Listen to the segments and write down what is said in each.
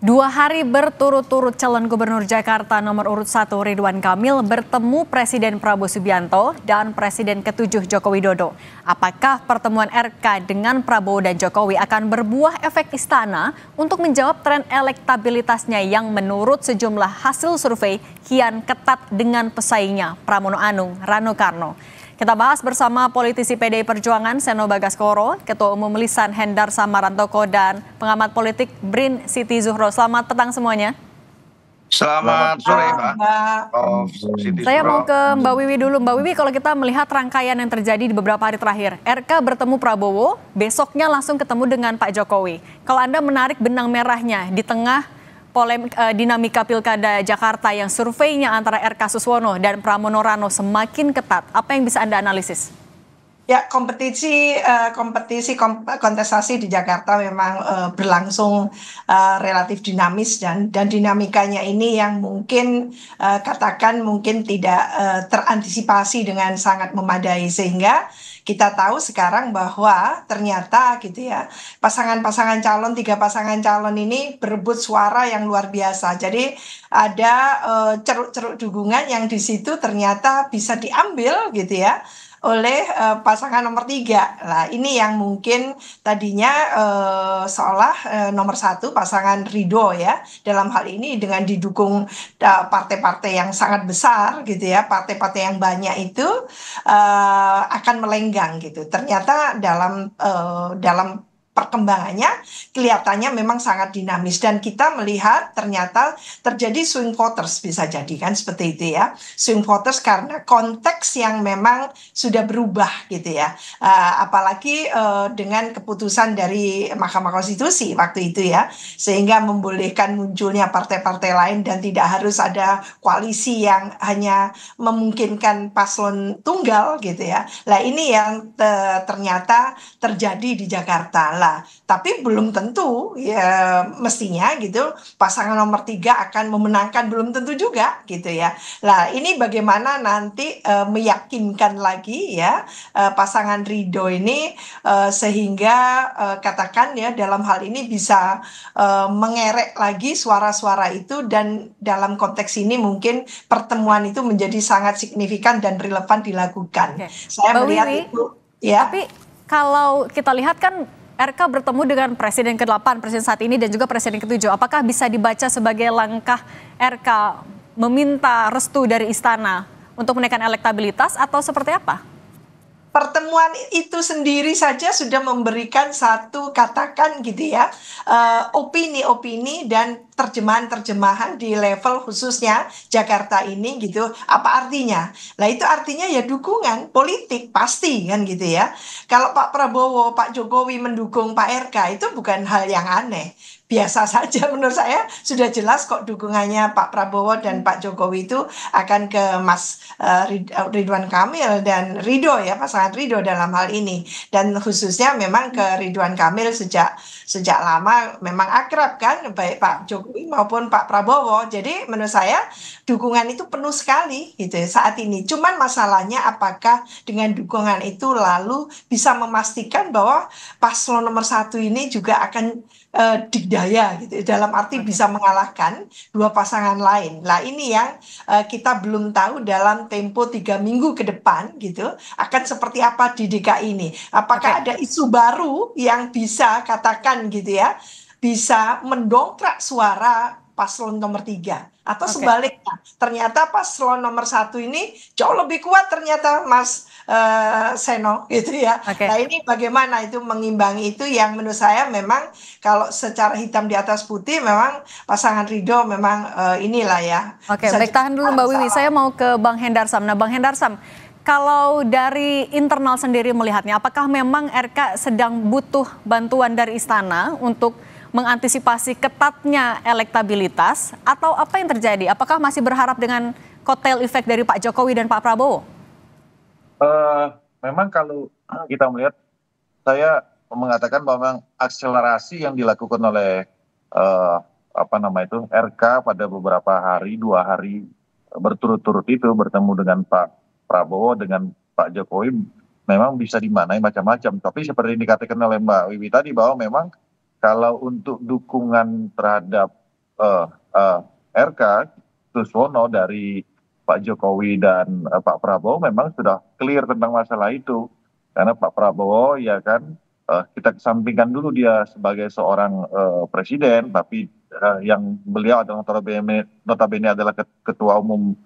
Dua hari berturut-turut calon gubernur Jakarta nomor urut 1 Ridwan Kamil bertemu Presiden Prabowo Subianto dan Presiden Ketujuh Joko Widodo. Apakah pertemuan RK dengan Prabowo dan Jokowi akan berbuah efek istana untuk menjawab tren elektabilitasnya yang menurut sejumlah hasil survei kian ketat dengan pesaingnya Pramono Anung Rano Karno. Kita bahas bersama politisi PDI Perjuangan Seno Bagaskoro, Ketua Umum Lisan Hendar Samarantoko dan pengamat politik Brin Siti Zuhro. Selamat petang semuanya. Selamat, sore Pak. Oh, Saya mau ke Mbak Wiwi dulu. Mbak Wiwi kalau kita melihat rangkaian yang terjadi di beberapa hari terakhir. RK bertemu Prabowo, besoknya langsung ketemu dengan Pak Jokowi. Kalau Anda menarik benang merahnya di tengah polemik uh, dinamika pilkada Jakarta yang surveinya antara RK Suswono dan Pramono Rano semakin ketat. Apa yang bisa Anda analisis? Ya, kompetisi eh, kompetisi kontestasi di Jakarta memang eh, berlangsung eh, relatif dinamis dan dan dinamikanya ini yang mungkin katakan mungkin tidak terantisipasi dengan sangat memadai sehingga kita tahu sekarang bahwa ternyata gitu ya pasangan-pasangan calon tiga pasangan calon ini berebut suara yang luar biasa. Jadi ada ceruk -ceruk dukungan yang di situ ternyata bisa diambil gitu ya oleh uh, pasangan nomor tiga. Nah, ini yang mungkin tadinya uh, seolah uh, nomor satu pasangan Ridho ya dalam hal ini dengan didukung partai-partai uh, yang sangat besar gitu ya, partai-partai yang banyak itu uh, akan melenggang gitu. Ternyata dalam uh, dalam perkembangannya kelihatannya memang sangat dinamis dan kita melihat ternyata terjadi swing voters bisa jadi kan seperti itu ya swing voters karena konteks yang memang sudah berubah gitu ya eh, apalagi eh, dengan keputusan dari Mahkamah Konstitusi waktu itu ya sehingga membolehkan munculnya partai-partai lain dan tidak harus ada koalisi yang hanya memungkinkan paslon tunggal gitu ya lah ini yang ternyata terjadi di Jakarta lah. Tapi belum tentu ya mestinya gitu pasangan nomor tiga akan memenangkan belum tentu juga gitu ya. Lah ini bagaimana nanti uh, meyakinkan lagi ya uh, pasangan Rido ini uh, sehingga uh, katakan ya dalam hal ini bisa uh, mengerek lagi suara-suara itu dan dalam konteks ini mungkin pertemuan itu menjadi sangat signifikan dan relevan dilakukan. Okay. Saya Mbak melihat itu ya. Tapi kalau kita lihat kan RK bertemu dengan Presiden ke-8, Presiden saat ini dan juga Presiden ke-7. Apakah bisa dibaca sebagai langkah RK meminta restu dari istana untuk menaikkan elektabilitas atau seperti apa? pertemuan itu sendiri saja sudah memberikan satu katakan gitu ya eh, opini-opini uh, opini -opini dan terjemahan-terjemahan di level khususnya Jakarta ini gitu apa artinya? Nah itu artinya ya dukungan politik pasti kan gitu ya. Kalau Pak Prabowo, Pak Jokowi mendukung Pak RK itu bukan hal yang aneh. Biasa saja menurut saya sudah jelas kok dukungannya Pak Prabowo dan Pak Jokowi itu akan ke Mas eh, eh, Ridwan Kamil dan Rido ya pasangan Rido dalam hal ini dan khususnya memang ke Ridwan Kamil sejak sejak lama memang akrab kan baik Pak Jokowi Jokowi maupun Pak Prabowo. Jadi menurut saya dukungan itu penuh sekali gitu ya saat ini. Cuman masalahnya apakah dengan dukungan itu lalu bisa memastikan bahwa paslon nomor satu ini juga akan uh, eh, digdaya gitu ya. dalam arti bisa mengalahkan dua pasangan lain. Lah ini yang uh, eh, kita belum tahu dalam tempo tiga minggu ke depan gitu akan seperti apa di DKI ini. Apakah okay. ada isu baru yang bisa katakan gitu ya? bisa mendongkrak suara paslon nomor tiga atau okay. sebaliknya ternyata paslon nomor satu ini jauh lebih kuat ternyata Mas uh, Seno gitu ya. Okay. Nah ini bagaimana itu mengimbangi itu yang menurut saya memang kalau secara hitam di atas putih memang pasangan Ridho memang uh, inilah ya. Oke okay, baik tahan dulu Mbak Wiwi saya mau ke Bang Hendarsam. Nah Bang Hendarsam kalau dari internal sendiri melihatnya apakah memang RK sedang butuh bantuan dari istana untuk mengantisipasi ketatnya elektabilitas atau apa yang terjadi? Apakah masih berharap dengan kotel efek dari Pak Jokowi dan Pak Prabowo? Uh, memang kalau kita melihat, saya mengatakan bahwa memang akselerasi yang dilakukan oleh uh, apa nama itu RK pada beberapa hari, dua hari berturut-turut itu bertemu dengan Pak Prabowo dengan Pak Jokowi memang bisa dimanai macam-macam. Tapi seperti yang dikatakan oleh Mbak Wiwi tadi bahwa memang kalau untuk dukungan terhadap eh, eh, rk suswono dari pak jokowi dan eh, pak prabowo memang sudah clear tentang masalah itu karena pak prabowo ya kan kita kesampingkan dulu dia sebagai seorang presiden tapi yang beliau adalah notabene, notabene adalah ketua umum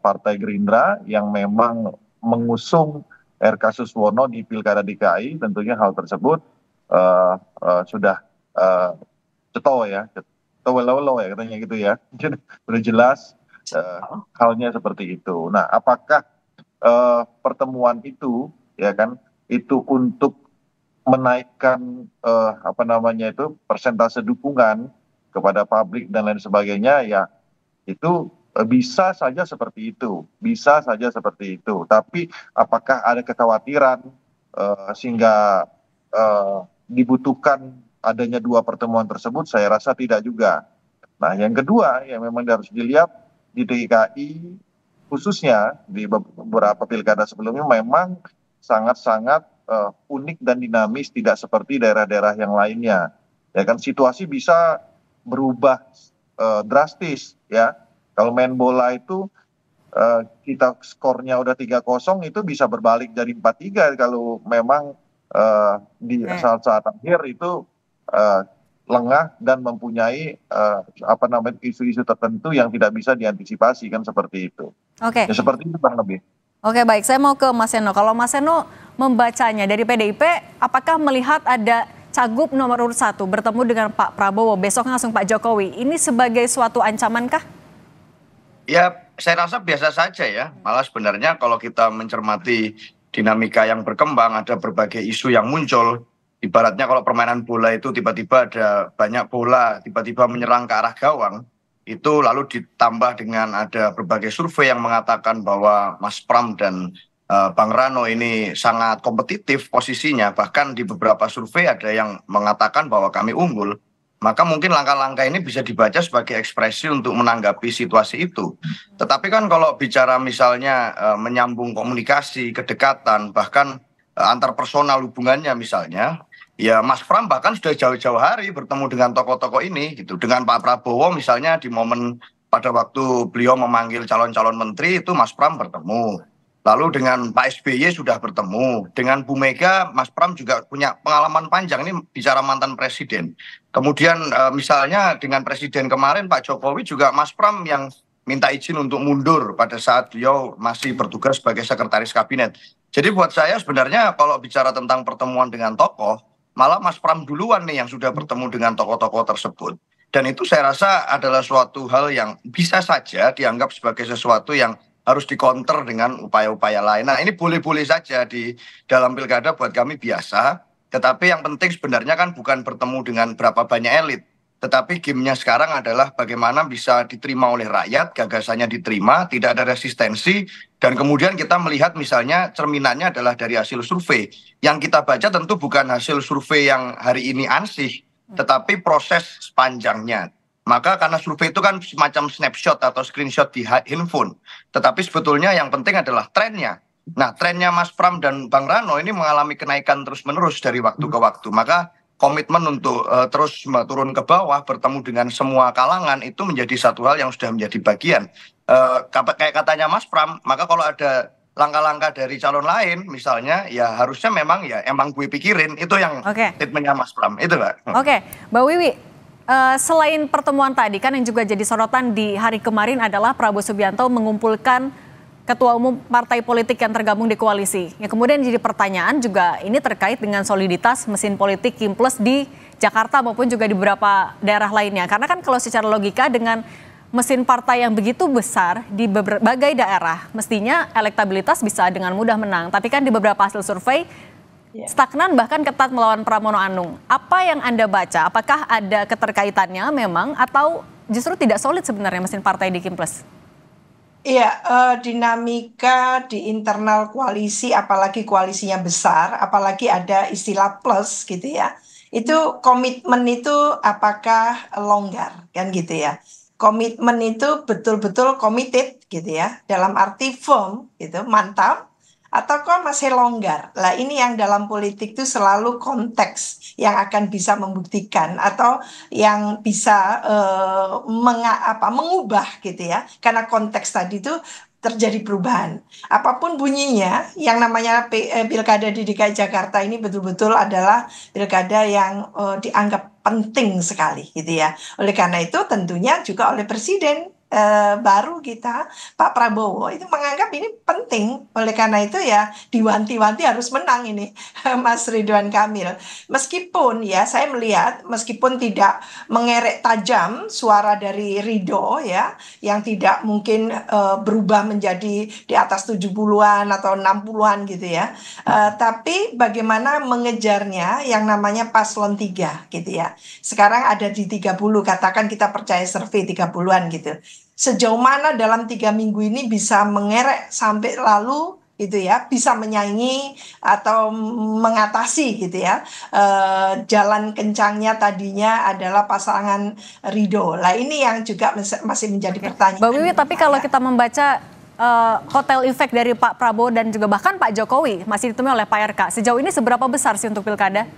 partai gerindra yang memang mengusung RK Suswono di Pilkada DKI tentunya hal tersebut uh, uh, sudah uh, eh, ceto ya, ceto low ya katanya gitu ya. sudah jelas uh, halnya seperti itu. Nah, apakah uh, pertemuan itu ya kan itu untuk menaikkan uh, apa namanya itu persentase dukungan kepada publik dan lain sebagainya ya itu bisa saja seperti itu bisa saja seperti itu tapi apakah ada kekhawatiran uh, sehingga uh, dibutuhkan adanya dua pertemuan tersebut saya rasa tidak juga nah yang kedua yang memang harus dilihat di DKI khususnya di beberapa pilkada sebelumnya memang sangat-sangat uh, unik dan dinamis tidak seperti daerah-daerah yang lainnya ya kan situasi bisa berubah uh, drastis ya kalau main bola itu uh, kita skornya udah 3-0 itu bisa berbalik dari 4-3 kalau memang uh, di saat-saat akhir itu uh, lengah dan mempunyai uh, apa namanya isu-isu tertentu yang tidak bisa diantisipasi kan seperti itu. Oke. Okay. Ya, seperti itu kurang lebih. Oke baik, saya mau ke Mas Seno. Kalau Mas Seno membacanya dari PDIP, apakah melihat ada cagup nomor urut satu bertemu dengan Pak Prabowo besok langsung Pak Jokowi? Ini sebagai suatu ancaman kah? Ya, saya rasa biasa saja ya. Malah sebenarnya kalau kita mencermati dinamika yang berkembang, ada berbagai isu yang muncul. Ibaratnya kalau permainan bola itu tiba-tiba ada banyak bola, tiba-tiba menyerang ke arah gawang, itu lalu ditambah dengan ada berbagai survei yang mengatakan bahwa Mas Pram dan eh, Bang Rano ini sangat kompetitif posisinya, bahkan di beberapa survei ada yang mengatakan bahwa kami unggul maka mungkin langkah-langkah ini bisa dibaca sebagai ekspresi untuk menanggapi situasi itu. Hmm. Tetapi kan kalau bicara misalnya e, menyambung komunikasi, kedekatan, bahkan e, antar personal hubungannya misalnya, ya Mas Pram bahkan sudah jauh-jauh hari bertemu dengan tokoh-tokoh ini gitu. Dengan Pak Prabowo misalnya di momen pada waktu beliau memanggil calon-calon menteri itu Mas Pram bertemu lalu dengan Pak SBY sudah bertemu, dengan Bu Mega, Mas Pram juga punya pengalaman panjang ini bicara mantan presiden. Kemudian e, misalnya dengan presiden kemarin Pak Jokowi juga Mas Pram yang minta izin untuk mundur pada saat beliau masih bertugas sebagai sekretaris kabinet. Jadi buat saya sebenarnya kalau bicara tentang pertemuan dengan tokoh, malah Mas Pram duluan nih yang sudah bertemu dengan tokoh-tokoh tersebut. Dan itu saya rasa adalah suatu hal yang bisa saja dianggap sebagai sesuatu yang harus dikonter dengan upaya-upaya lain. Nah ini boleh-boleh saja di dalam pilkada buat kami biasa. Tetapi yang penting sebenarnya kan bukan bertemu dengan berapa banyak elit. Tetapi gamenya sekarang adalah bagaimana bisa diterima oleh rakyat, gagasannya diterima, tidak ada resistensi. Dan kemudian kita melihat misalnya cerminannya adalah dari hasil survei. Yang kita baca tentu bukan hasil survei yang hari ini ansih, tetapi proses sepanjangnya maka karena survei itu kan semacam snapshot atau screenshot di handphone. Tetapi sebetulnya yang penting adalah trennya. Nah, trennya Mas Pram dan Bang Rano ini mengalami kenaikan terus-menerus dari waktu ke waktu. Maka komitmen untuk uh, terus turun ke bawah bertemu dengan semua kalangan itu menjadi satu hal yang sudah menjadi bagian. Uh, kayak katanya Mas Pram, maka kalau ada langkah-langkah dari calon lain misalnya ya harusnya memang ya emang gue pikirin itu yang okay. statementnya Mas Pram itu Oke, okay. Mbak Wiwi, Uh, selain pertemuan tadi kan yang juga jadi sorotan di hari kemarin adalah Prabowo Subianto mengumpulkan ketua umum partai politik yang tergabung di koalisi. Yang kemudian jadi pertanyaan juga ini terkait dengan soliditas mesin politik Kim Plus di Jakarta maupun juga di beberapa daerah lainnya. Karena kan kalau secara logika dengan mesin partai yang begitu besar di berbagai daerah, mestinya elektabilitas bisa dengan mudah menang. Tapi kan di beberapa hasil survei Iya. stagnan bahkan ketat melawan Pramono Anung. Apa yang Anda baca? Apakah ada keterkaitannya memang atau justru tidak solid sebenarnya mesin partai di Plus? Iya, uh, dinamika di internal koalisi, apalagi koalisinya besar, apalagi ada istilah plus gitu ya. Itu komitmen itu apakah longgar kan gitu ya. Komitmen itu betul-betul committed gitu ya, dalam arti firm gitu, mantap atau kok masih longgar. Lah ini yang dalam politik itu selalu konteks yang akan bisa membuktikan atau yang bisa eh, menga, apa mengubah gitu ya. Karena konteks tadi itu terjadi perubahan. Apapun bunyinya, yang namanya eh, pilkada di DKI Jakarta ini betul-betul adalah pilkada yang uh, dianggap penting sekali, gitu ya. Oleh karena itu, tentunya juga oleh presiden Eh, baru kita Pak Prabowo itu menganggap ini penting oleh karena itu ya diwanti-wanti harus menang ini Mas Ridwan Kamil meskipun ya saya melihat meskipun tidak mengerek tajam suara dari Rido ya yang tidak mungkin eh, berubah menjadi di atas 70-an atau 60-an gitu ya eh, tapi bagaimana mengejarnya yang namanya paslon 3 gitu ya sekarang ada di 30 katakan kita percaya survei 30-an gitu sejauh mana dalam tiga minggu ini bisa mengerek sampai lalu gitu ya bisa menyanyi atau mengatasi gitu ya e, jalan kencangnya tadinya adalah pasangan Rido lah ini yang juga masih menjadi pertanyaan. Mbak Wiwi tapi kalau kita membaca e, hotel efek dari Pak Prabowo dan juga bahkan Pak Jokowi masih ditemui oleh Pak RK sejauh ini seberapa besar sih untuk pilkada?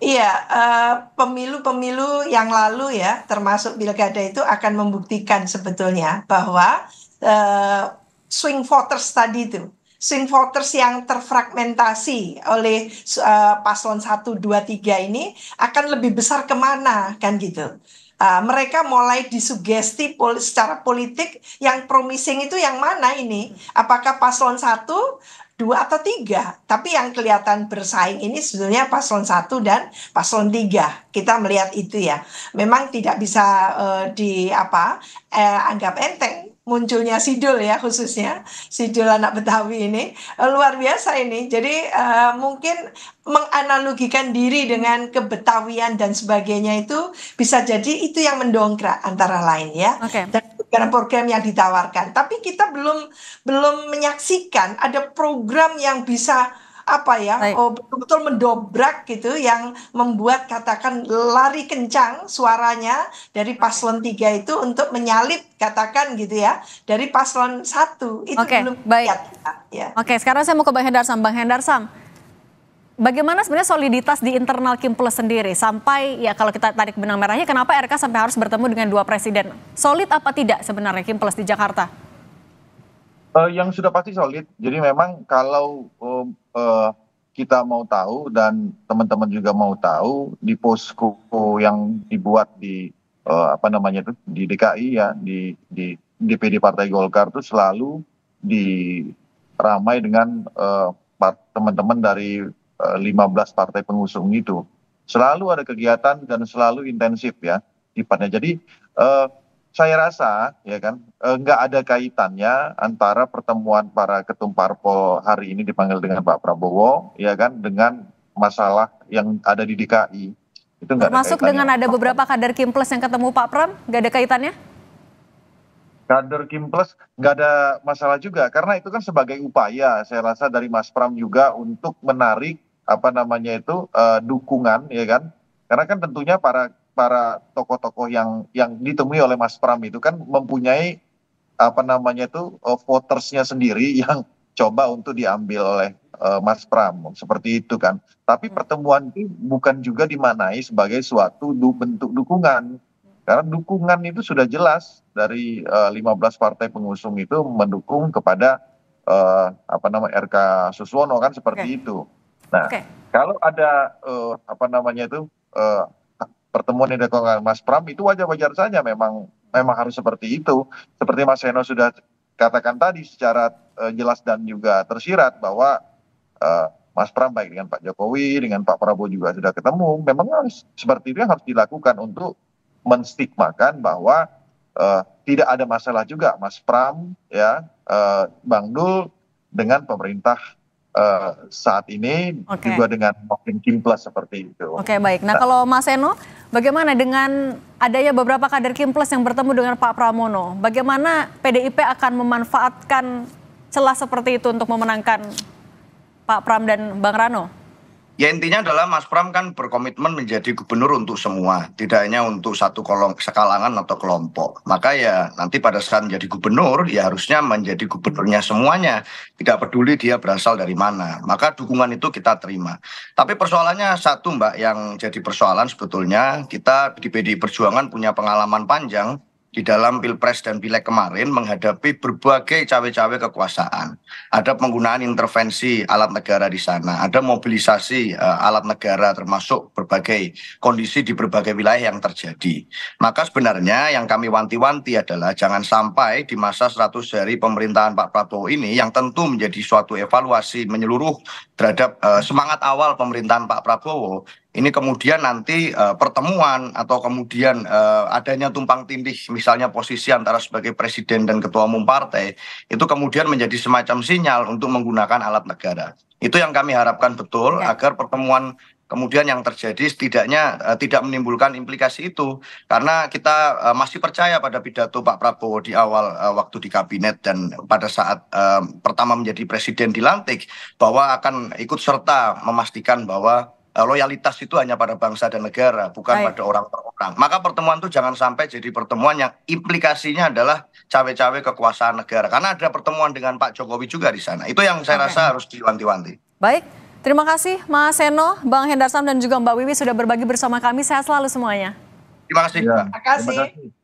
Iya, eh, pemilu-pemilu uh, yang lalu ya, termasuk pilkada itu akan membuktikan sebetulnya bahwa uh, swing voters tadi itu, swing voters yang terfragmentasi oleh uh, paslon 1, 2, 3 ini akan lebih besar kemana kan gitu. Uh, mereka mulai disugesti pol secara politik yang promising itu yang mana ini? Apakah paslon satu dua atau tiga. Tapi yang kelihatan bersaing ini sebetulnya paslon satu dan paslon tiga. Kita melihat itu ya. Memang tidak bisa uh, di apa uh, anggap enteng munculnya Sidul ya khususnya Sidul anak Betawi ini eh, luar biasa ini jadi uh, mungkin menganalogikan diri dengan kebetawian dan sebagainya itu bisa jadi itu yang mendongkrak antara lain ya okay. dan karena program yang ditawarkan tapi kita belum belum menyaksikan ada program yang bisa apa ya oh, betul-betul mendobrak gitu yang membuat katakan lari kencang suaranya dari paslon tiga itu untuk menyalip katakan gitu ya dari paslon satu itu okay, belum baik. ya. Oke, okay, sekarang saya mau ke Bang Hendar Hendarsam. Bang Sam bagaimana sebenarnya soliditas di internal Kimples sendiri sampai ya kalau kita tarik benang merahnya kenapa RK sampai harus bertemu dengan dua presiden? Solid apa tidak sebenarnya Kimples di Jakarta? Uh, yang sudah pasti solid. Jadi memang kalau uh, uh, kita mau tahu dan teman-teman juga mau tahu di posko yang dibuat di uh, apa namanya itu di DKI ya di di DPD Partai Golkar itu selalu diramai dengan uh, teman-teman dari 15 eh, partai pengusung itu selalu ada kegiatan dan selalu intensif ya sifatnya. Jadi eh, saya rasa ya kan eh, nggak ada kaitannya antara pertemuan para ketum parpol hari ini dipanggil dengan Pak Prabowo ya kan dengan masalah yang ada di DKI. Itu nggak Termasuk ada dengan ada beberapa kader Kimples yang ketemu Pak Pram, nggak ada kaitannya? kader Kim Plus nggak ada masalah juga karena itu kan sebagai upaya saya rasa dari Mas Pram juga untuk menarik apa namanya itu eh, dukungan ya kan karena kan tentunya para para tokoh-tokoh yang yang ditemui oleh Mas Pram itu kan mempunyai apa namanya itu eh, votersnya sendiri yang coba untuk diambil oleh uh, Mas Pram seperti itu kan. Tapi hmm. pertemuan ini bukan juga dimanai sebagai suatu du bentuk dukungan. Karena dukungan itu sudah jelas dari uh, 15 partai pengusung itu mendukung kepada uh, apa nama RK Suswono kan seperti okay. itu nah kalau ada eh, apa namanya itu eh, pertemuan yang dilakukan mas pram itu wajar wajar saja memang memang harus seperti itu seperti mas seno sudah katakan tadi secara eh, jelas dan juga tersirat bahwa Mas Pram baik dengan Pak Jokowi, dengan Pak Prabowo juga sudah ketemu. Memang harus seperti itu yang harus dilakukan untuk menstigmakan bahwa uh, tidak ada masalah juga Mas Pram, ya uh, Bang Dul dengan pemerintah Uh, saat ini okay. juga dengan makin plus seperti itu. Oke okay, baik. Nah kalau Mas Eno, bagaimana dengan adanya beberapa kader plus yang bertemu dengan Pak Pramono? Bagaimana PDIP akan memanfaatkan celah seperti itu untuk memenangkan Pak Pram dan Bang Rano? Ya intinya adalah Mas Pram kan berkomitmen menjadi gubernur untuk semua, tidak hanya untuk satu kolong sekalangan atau kelompok. Maka ya nanti pada saat menjadi gubernur ya harusnya menjadi gubernurnya semuanya, tidak peduli dia berasal dari mana. Maka dukungan itu kita terima. Tapi persoalannya satu Mbak yang jadi persoalan sebetulnya kita di PDI Perjuangan punya pengalaman panjang di dalam pilpres dan pileg kemarin menghadapi berbagai cawe-cawe kekuasaan. Ada penggunaan intervensi alat negara di sana, ada mobilisasi uh, alat negara termasuk berbagai kondisi di berbagai wilayah yang terjadi. Maka sebenarnya yang kami wanti-wanti adalah jangan sampai di masa 100 hari pemerintahan Pak Prabowo ini yang tentu menjadi suatu evaluasi menyeluruh terhadap uh, semangat awal pemerintahan Pak Prabowo, ini kemudian nanti eh, pertemuan atau kemudian eh, adanya tumpang tindih misalnya posisi antara sebagai presiden dan ketua umum partai itu kemudian menjadi semacam sinyal untuk menggunakan alat negara. Itu yang kami harapkan betul ya. agar pertemuan kemudian yang terjadi setidaknya uh, tidak menimbulkan implikasi itu karena kita uh, masih percaya pada pidato Pak Prabowo di awal uh, waktu di kabinet dan pada saat uh, pertama menjadi presiden dilantik bahwa akan ikut serta memastikan bahwa Eh, loyalitas itu hanya pada bangsa dan negara, bukan Baik. pada orang per orang. Maka pertemuan itu jangan sampai jadi pertemuan yang implikasinya adalah cawe-cawe kekuasaan negara. Karena ada pertemuan dengan Pak Jokowi juga di sana. Itu yang saya okay. rasa harus diwanti-wanti. Baik, terima kasih Mas Seno, Bang Hendarsam dan juga Mbak Wiwi sudah berbagi bersama kami. Sehat selalu semuanya. Terima kasih. Ya. Terima kasih. Terima kasih.